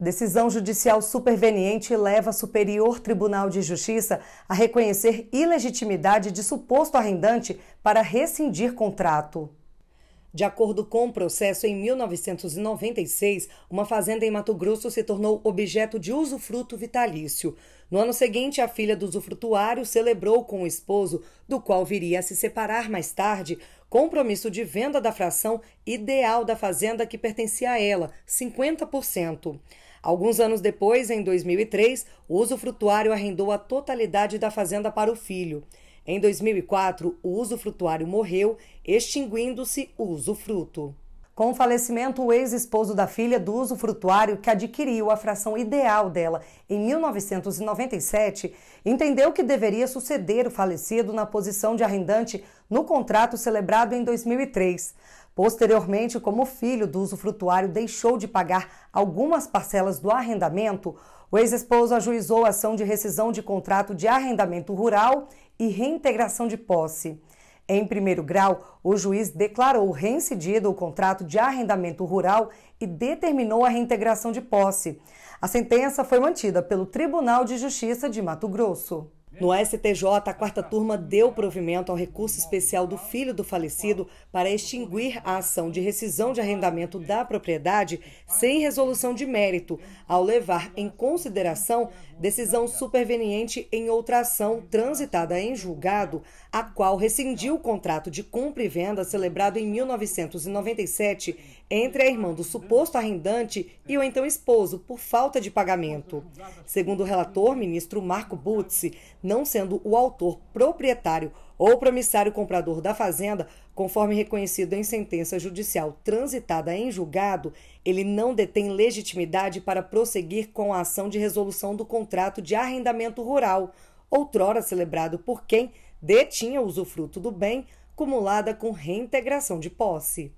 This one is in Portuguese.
Decisão judicial superveniente leva Superior Tribunal de Justiça a reconhecer ilegitimidade de suposto arrendante para rescindir contrato. De acordo com o processo, em 1996, uma fazenda em Mato Grosso se tornou objeto de usufruto vitalício. No ano seguinte, a filha do usufrutuário celebrou com o esposo, do qual viria a se separar mais tarde, compromisso de venda da fração ideal da fazenda que pertencia a ela, 50%. Alguns anos depois, em 2003, o usufrutuário arrendou a totalidade da fazenda para o filho. Em 2004, o usufrutuário morreu, extinguindo-se o usufruto. Com o falecimento, o ex-esposo da filha do usufrutuário, que adquiriu a fração ideal dela em 1997, entendeu que deveria suceder o falecido na posição de arrendante no contrato celebrado em 2003. Posteriormente, como o filho do usufrutuário deixou de pagar algumas parcelas do arrendamento, o ex-esposo ajuizou a ação de rescisão de contrato de arrendamento rural e reintegração de posse. Em primeiro grau, o juiz declarou reincidido o contrato de arrendamento rural e determinou a reintegração de posse. A sentença foi mantida pelo Tribunal de Justiça de Mato Grosso. No STJ, a quarta turma deu provimento ao recurso especial do filho do falecido para extinguir a ação de rescisão de arrendamento da propriedade sem resolução de mérito, ao levar em consideração decisão superveniente em outra ação transitada em julgado, a qual rescindiu o contrato de compra e venda celebrado em 1997 entre a irmã do suposto arrendante e o então esposo por falta de pagamento. Segundo o relator, ministro Marco Butzi, não sendo o autor proprietário ou promissário comprador da fazenda, conforme reconhecido em sentença judicial transitada em julgado, ele não detém legitimidade para prosseguir com a ação de resolução do contrato de arrendamento rural, outrora celebrado por quem detinha usufruto do bem, cumulada com reintegração de posse.